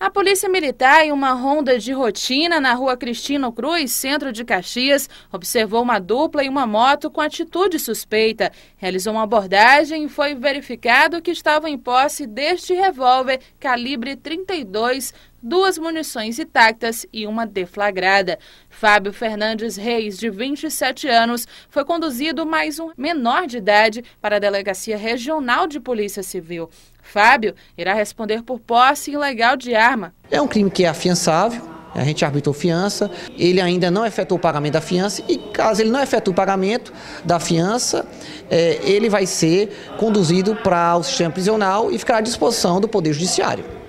A Polícia Militar, em uma ronda de rotina na rua Cristino Cruz, centro de Caxias, observou uma dupla e uma moto com atitude suspeita. Realizou uma abordagem e foi verificado que estavam em posse deste revólver calibre 32 duas munições intactas e uma deflagrada. Fábio Fernandes Reis, de 27 anos, foi conduzido mais um menor de idade para a Delegacia Regional de Polícia Civil. Fábio irá responder por posse ilegal de arma. É um crime que é afiançável, a gente arbitrou fiança, ele ainda não efetuou o pagamento da fiança e caso ele não efetue o pagamento da fiança, é, ele vai ser conduzido para o sistema prisional e ficará à disposição do Poder Judiciário.